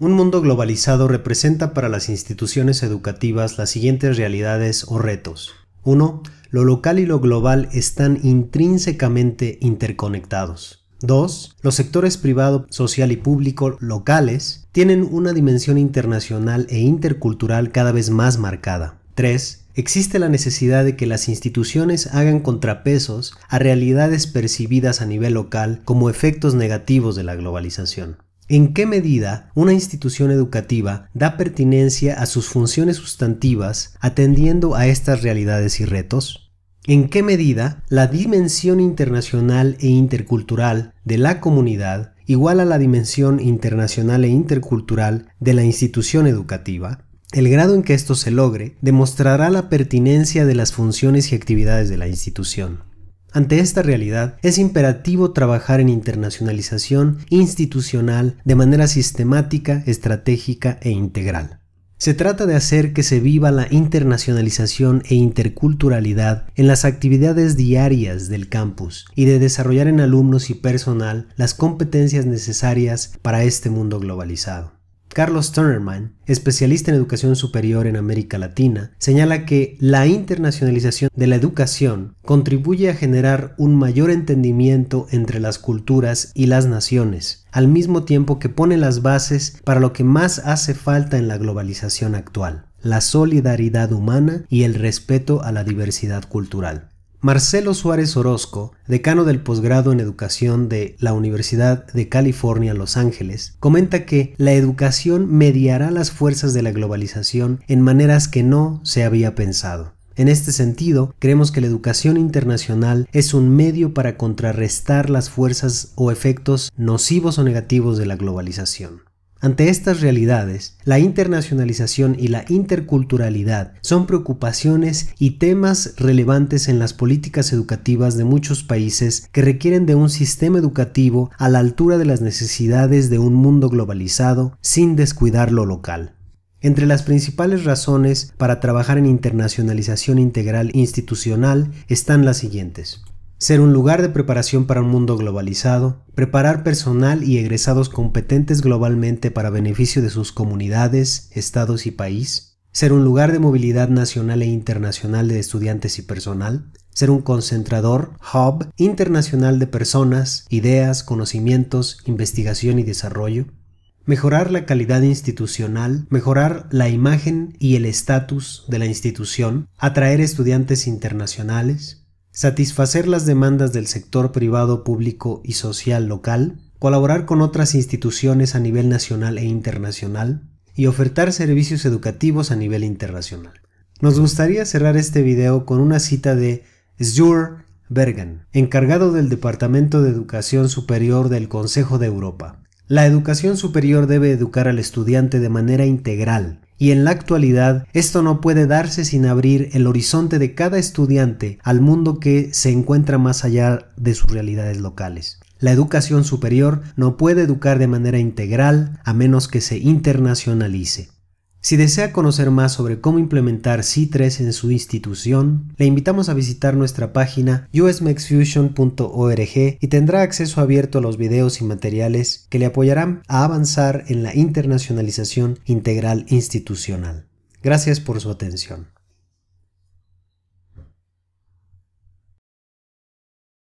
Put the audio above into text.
Un mundo globalizado representa para las instituciones educativas las siguientes realidades o retos. 1. Lo local y lo global están intrínsecamente interconectados. 2. Los sectores privado, social y público locales tienen una dimensión internacional e intercultural cada vez más marcada. 3. Existe la necesidad de que las instituciones hagan contrapesos a realidades percibidas a nivel local como efectos negativos de la globalización. ¿En qué medida una institución educativa da pertinencia a sus funciones sustantivas atendiendo a estas realidades y retos? ¿En qué medida la dimensión internacional e intercultural de la comunidad iguala la dimensión internacional e intercultural de la institución educativa? El grado en que esto se logre demostrará la pertinencia de las funciones y actividades de la institución. Ante esta realidad, es imperativo trabajar en internacionalización institucional de manera sistemática, estratégica e integral. Se trata de hacer que se viva la internacionalización e interculturalidad en las actividades diarias del campus y de desarrollar en alumnos y personal las competencias necesarias para este mundo globalizado. Carlos Turnerman, especialista en educación superior en América Latina, señala que la internacionalización de la educación contribuye a generar un mayor entendimiento entre las culturas y las naciones, al mismo tiempo que pone las bases para lo que más hace falta en la globalización actual, la solidaridad humana y el respeto a la diversidad cultural. Marcelo Suárez Orozco, decano del posgrado en educación de la Universidad de California, Los Ángeles, comenta que la educación mediará las fuerzas de la globalización en maneras que no se había pensado. En este sentido, creemos que la educación internacional es un medio para contrarrestar las fuerzas o efectos nocivos o negativos de la globalización. Ante estas realidades, la internacionalización y la interculturalidad son preocupaciones y temas relevantes en las políticas educativas de muchos países que requieren de un sistema educativo a la altura de las necesidades de un mundo globalizado sin descuidar lo local. Entre las principales razones para trabajar en internacionalización integral institucional están las siguientes. Ser un lugar de preparación para un mundo globalizado, preparar personal y egresados competentes globalmente para beneficio de sus comunidades, estados y país, ser un lugar de movilidad nacional e internacional de estudiantes y personal, ser un concentrador, hub internacional de personas, ideas, conocimientos, investigación y desarrollo, mejorar la calidad institucional, mejorar la imagen y el estatus de la institución, atraer estudiantes internacionales, satisfacer las demandas del sector privado, público y social local, colaborar con otras instituciones a nivel nacional e internacional y ofertar servicios educativos a nivel internacional. Nos gustaría cerrar este video con una cita de Zur Bergen, encargado del Departamento de Educación Superior del Consejo de Europa. La educación superior debe educar al estudiante de manera integral, y en la actualidad, esto no puede darse sin abrir el horizonte de cada estudiante al mundo que se encuentra más allá de sus realidades locales. La educación superior no puede educar de manera integral a menos que se internacionalice. Si desea conocer más sobre cómo implementar C3 en su institución, le invitamos a visitar nuestra página usmexfusion.org y tendrá acceso abierto a los videos y materiales que le apoyarán a avanzar en la internacionalización integral institucional. Gracias por su atención.